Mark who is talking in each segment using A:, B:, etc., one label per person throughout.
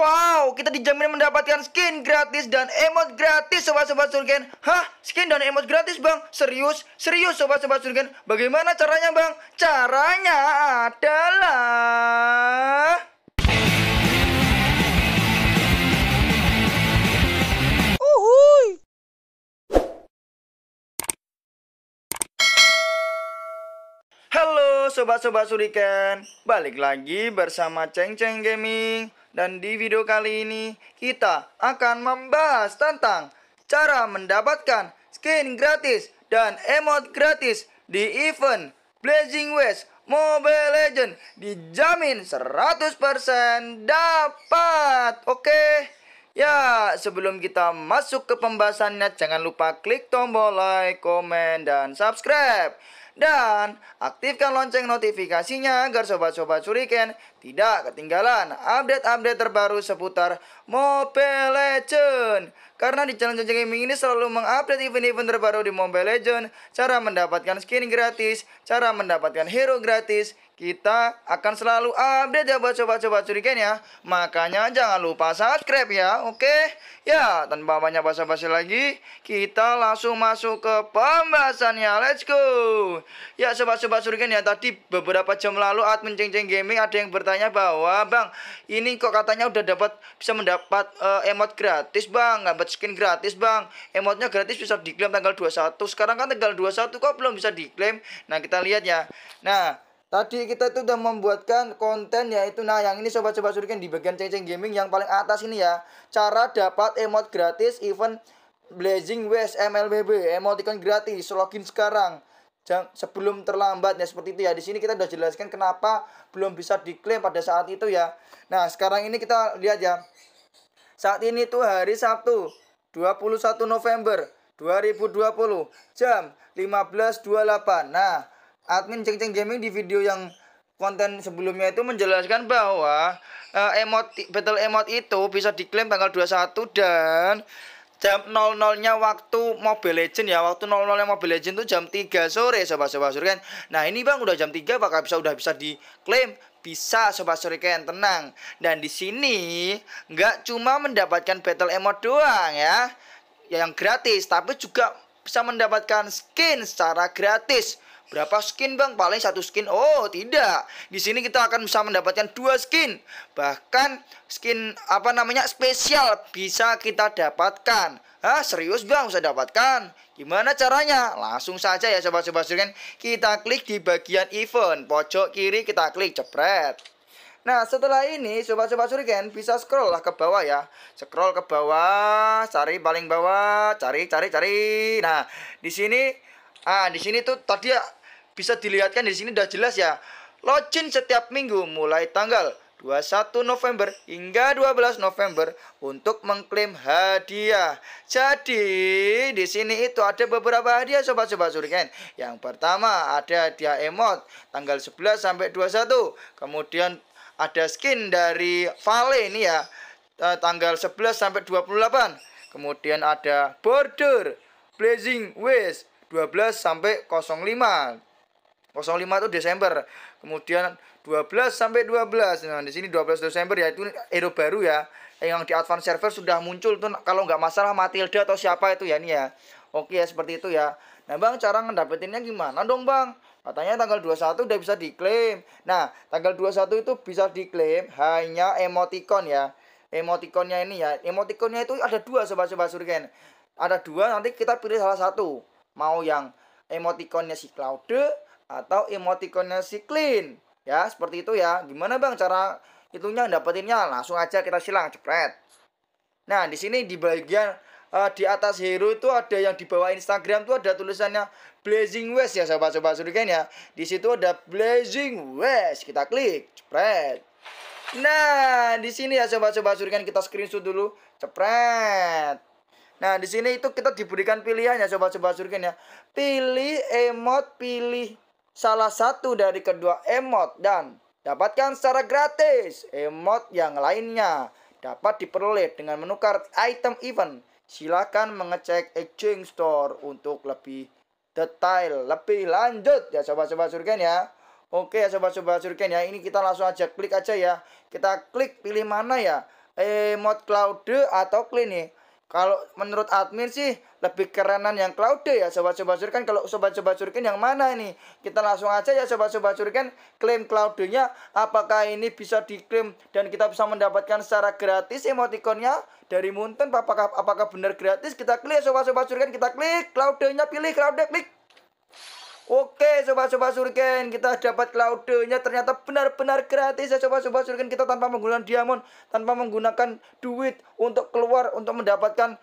A: Wow, kita dijamin mendapatkan skin gratis dan emote gratis sobat-sobat surgen. Hah? Skin dan emote gratis, Bang? Serius? Serius sobat-sobat surgen? Bagaimana caranya, Bang? Caranya adalah Halo sobat-sobat suriken, balik lagi bersama Ceng Ceng Gaming. Dan di video kali ini kita akan membahas tentang cara mendapatkan skin gratis dan emote gratis di event Blazing West Mobile Legend dijamin 100% dapat. Oke. Ya, sebelum kita masuk ke pembahasannya jangan lupa klik tombol like, komen dan subscribe dan aktifkan lonceng notifikasinya agar sobat-sobat Shuriken tidak ketinggalan update-update terbaru seputar Mobile Legend. Karena di channel Jojo Gaming ini selalu mengupdate event-event terbaru di Mobile Legend, cara mendapatkan skin gratis, cara mendapatkan hero gratis, kita akan selalu update ya buat coba-coba curigain ya. Makanya jangan lupa subscribe ya, oke? Ya, tanpa banyak basa-basi lagi, kita langsung masuk ke pembahasannya. Let's go! Ya, sobat-sobat curigain ya, tadi beberapa jam lalu admin Ceng-Ceng Gaming ada yang bertanya bahwa, Bang, ini kok katanya udah dapat bisa mendapat uh, emot gratis, Bang. nggak Dapat skin gratis, Bang. Emotnya gratis bisa diklaim tanggal 21. Sekarang kan tanggal 21 kok belum bisa diklaim? Nah, kita lihat ya. Nah, Tadi kita itu udah membuatkan konten yaitu nah yang ini sobat-sobat surikan di bagian ceng-ceng gaming yang paling atas ini ya. Cara dapat emot gratis event Blazing West MLBB, emoticon gratis, login sekarang. Jang, sebelum terlambat ya seperti itu ya. Di sini kita sudah jelaskan kenapa belum bisa diklaim pada saat itu ya. Nah, sekarang ini kita lihat ya. Saat ini tuh hari Sabtu, 21 November 2020, jam 15.28. Nah, admin ceng-ceng gaming di video yang konten sebelumnya itu menjelaskan bahwa uh, emot battle emot itu bisa diklaim tanggal 21 dan jam 00-nya waktu Mobile Legend ya waktu 00-nya Mobile Legend itu jam 3 sore sobat sobat kan nah ini bang udah jam 3 bakal bisa udah bisa diklaim bisa sobat kan tenang dan di sini nggak cuma mendapatkan battle emot doang ya, ya yang gratis tapi juga bisa mendapatkan skin secara gratis Berapa skin bang? Paling satu skin. Oh tidak. Di sini kita akan bisa mendapatkan dua skin. Bahkan skin apa namanya spesial bisa kita dapatkan. ah serius bang bisa dapatkan? Gimana caranya? Langsung saja ya sobat-sobat sekalian. Kita klik di bagian event. Pojok kiri kita klik jepret. Nah setelah ini sobat-sobat surigen bisa scroll lah ke bawah ya Scroll ke bawah, cari paling bawah, cari cari cari Nah di sini Ah, di sini tuh tadi ya, bisa dilihatkan di sini sudah jelas ya. Login setiap minggu mulai tanggal 21 November hingga 12 November untuk mengklaim hadiah. Jadi, di sini itu ada beberapa hadiah sobat-sobat Suriken. Yang pertama ada hadiah emot tanggal 11 sampai 21. Kemudian ada skin dari Vale ini ya eh, tanggal 11 sampai 28. Kemudian ada border Blazing Waste 12 sampai 05 05 itu Desember. Kemudian 12 sampai 12. Nah, di sini 12 Desember ya itu Edo baru ya. Yang di advance server sudah muncul tuh kalau nggak masalah Matilda atau siapa itu ya ini ya. Oke ya seperti itu ya. Nah, Bang, cara ngedapetinnya gimana dong, Bang? Katanya tanggal 21 udah bisa diklaim. Nah, tanggal 21 itu bisa diklaim hanya emoticon ya. Emoticonnya ini ya. Emoticonnya itu ada dua sobat-sobat surgen. Ada dua, nanti kita pilih salah satu. Mau yang emoticonnya si Claude atau emotikonnya si clean ya seperti itu ya gimana bang cara itunya dapetinnya langsung aja kita silang jepret nah di sini di bagian uh, di atas hero itu ada yang di bawah Instagram tuh ada tulisannya Blazing West ya sobat-sobat Suriken ya. Di situ ada Blazing West. Kita klik, cepet Nah, di sini ya sobat-sobat Suriken kita screenshot dulu, cepet Nah, di sini itu kita diberikan pilihan ya sobat-sobat Suriken ya. Pilih emot, pilih salah satu dari kedua emot dan dapatkan secara gratis emot yang lainnya dapat diperoleh dengan menukar item event. Silakan mengecek exchange store untuk lebih detail, lebih lanjut ya sobat-sobat surgen ya. Oke ya sobat-sobat surgen ya, ini kita langsung aja klik aja ya. Kita klik pilih mana ya? Emot cloud atau clean nih. Kalau menurut admin sih lebih kerenan yang Claude ya sobat-sobat curikan. Kalau sobat-sobat curikan yang mana ini? Kita langsung aja ya sobat-sobat curikan klaim Claude-nya apakah ini bisa diklaim dan kita bisa mendapatkan secara gratis emotikonnya dari Munten apakah apakah benar gratis? Kita klik sobat-sobat curikan. kita klik Claude-nya pilih Claude klik Oke, sobat-sobat surken, kita dapat cloudnya. ternyata benar-benar gratis ya sobat-sobat surken kita tanpa menggunakan diamond, tanpa menggunakan duit untuk keluar untuk mendapatkan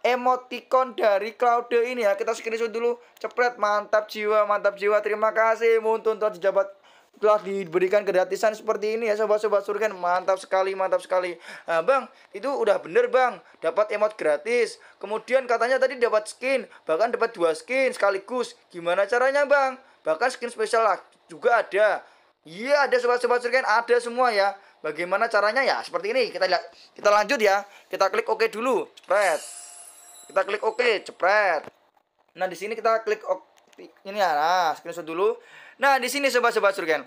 A: emoticon dari cloud ini ya. Kita screenshot dulu. Cepret, mantap jiwa, mantap jiwa. Terima kasih Muntun telah dijabat telah diberikan gratisan seperti ini ya sobat-sobat surga mantap sekali mantap sekali nah, bang itu udah bener bang dapat emot gratis kemudian katanya tadi dapat skin bahkan dapat dua skin sekaligus gimana caranya bang bahkan skin spesial juga ada iya ada sobat-sobat surga ada semua ya bagaimana caranya ya seperti ini kita lihat kita lanjut ya kita klik oke OK dulu cepret kita klik oke OK, cepret nah di sini kita klik OK, ini ya nah screenshot dulu Nah, di sini sobat-sobat surgen.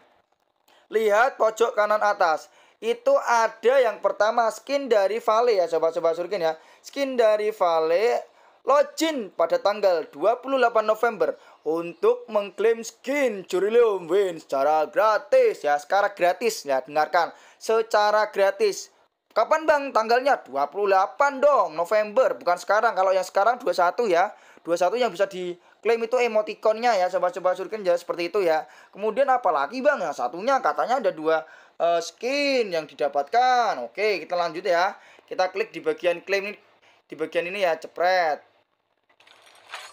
A: Lihat pojok kanan atas. Itu ada yang pertama skin dari Vale ya sobat-sobat surgen ya. Skin dari Vale login pada tanggal 28 November untuk mengklaim skin Curilium Win secara gratis ya. sekarang gratis ya, dengarkan. Secara gratis. Kapan bang tanggalnya? 28 dong November Bukan sekarang Kalau yang sekarang 21 ya 21 yang bisa di klaim itu emotikonnya ya sobat-sobat ya seperti itu ya kemudian apalagi bang yang satunya katanya ada dua uh, skin yang didapatkan oke kita lanjut ya kita klik di bagian klaim ini di bagian ini ya cepret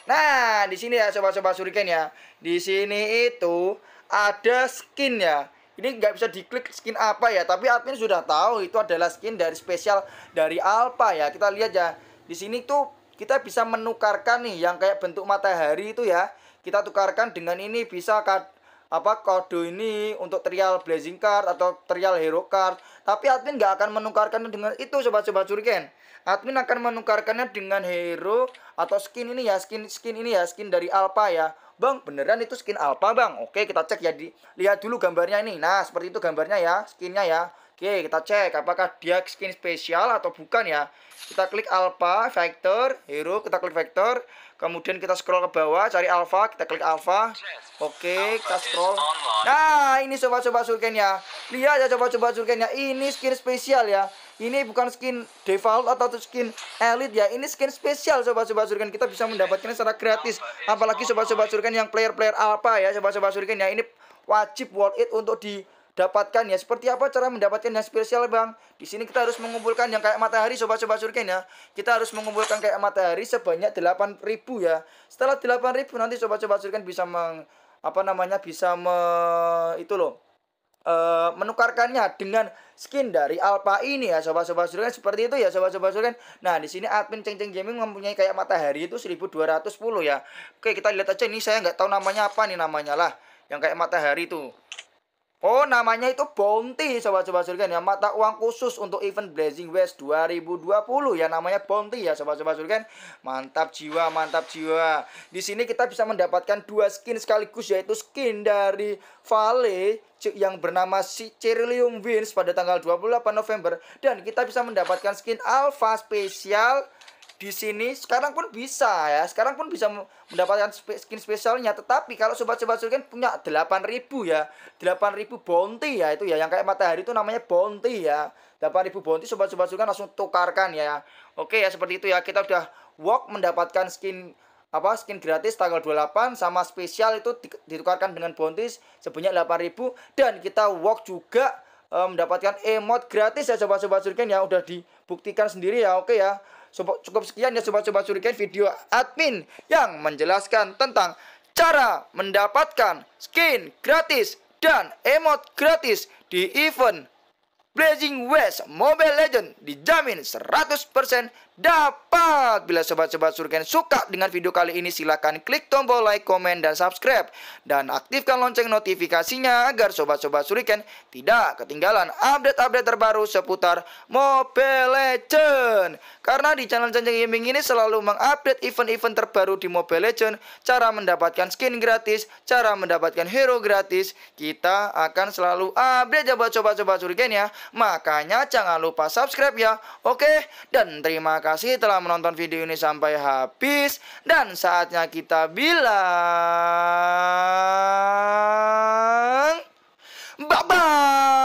A: nah di sini ya sobat-sobat suriken ya di sini itu ada skin ya ini nggak bisa diklik skin apa ya tapi admin sudah tahu itu adalah skin dari spesial dari Alpha ya kita lihat ya di sini tuh kita bisa menukarkan nih yang kayak bentuk matahari itu ya kita tukarkan dengan ini bisa kad apa kode ini untuk trial blazing card atau trial hero card tapi admin nggak akan menukarkan dengan itu sobat-sobat curigen admin akan menukarkannya dengan hero atau skin ini ya skin skin ini ya skin dari alpha ya bang beneran itu skin alpha bang oke kita cek ya di lihat dulu gambarnya ini nah seperti itu gambarnya ya skinnya ya Oke, kita cek apakah dia skin spesial atau bukan ya. Kita klik alpha, vector, hero, kita klik vector. Kemudian kita scroll ke bawah, cari alpha, kita klik alpha. Oke, kita scroll. Nah, ini coba-coba surken ya. Lihat ya coba-coba surken ya. Ini skin spesial ya. Ini bukan skin default atau skin elite ya. Ini skin spesial coba-coba surken. Kita bisa mendapatkan secara gratis. Apalagi coba-coba surken yang player-player alpha ya, Coba-coba surken ya. Ini wajib worth it untuk di dapatkan ya seperti apa cara mendapatkan yang spesial bang di sini kita harus mengumpulkan yang kayak matahari sobat-sobat surken ya kita harus mengumpulkan kayak matahari sebanyak 8000 ya setelah 8000 nanti sobat-sobat surken bisa meng apa namanya bisa me, itu loh e, menukarkannya dengan skin dari alpha ini ya sobat-sobat surgen seperti itu ya sobat-sobat surgen nah di sini admin Ceng Ceng Gaming mempunyai kayak matahari itu 1210 ya oke kita lihat aja ini saya nggak tahu namanya apa nih namanya lah yang kayak matahari itu Oh, namanya itu Bounty, sobat-sobat surga. ya. Mata uang khusus untuk event Blazing West 2020 ya namanya Bounty ya, sobat-sobat surga. Mantap jiwa, mantap jiwa. Di sini kita bisa mendapatkan dua skin sekaligus yaitu skin dari Vale yang bernama si cerium Wins pada tanggal 28 November dan kita bisa mendapatkan skin Alpha spesial di sini sekarang pun bisa ya sekarang pun bisa mendapatkan skin spesialnya tetapi kalau sobat-sobat surgen punya 8000 ya 8000 bounty ya itu ya yang kayak matahari itu namanya bounty ya 8000 bounty sobat-sobat surgen langsung tukarkan ya oke ya seperti itu ya kita udah walk mendapatkan skin apa skin gratis tanggal 28 sama spesial itu ditukarkan dengan bounty sebanyak 8000 dan kita walk juga eh, mendapatkan emot gratis ya sobat-sobat surgen yang udah dibuktikan sendiri ya oke ya Cukup sekian ya sobat-sobat Shuriken video admin yang menjelaskan tentang cara mendapatkan skin gratis dan emot gratis di event Blazing West Mobile Legend dijamin 100% dapat. Bila sobat-sobat surgen suka dengan video kali ini silahkan klik tombol like, komen, dan subscribe. Dan aktifkan lonceng notifikasinya agar sobat-sobat surgen tidak ketinggalan update-update terbaru seputar Mobile Legend. Karena di channel Janjang Gaming ini selalu mengupdate event-event terbaru di Mobile Legend, cara mendapatkan skin gratis, cara mendapatkan hero gratis. Kita akan selalu update ya buat sobat-sobat surgen ya. Makanya jangan lupa subscribe ya. Oke, dan terima kasih telah menonton video ini sampai habis. Dan saatnya kita bilang... Bye-bye!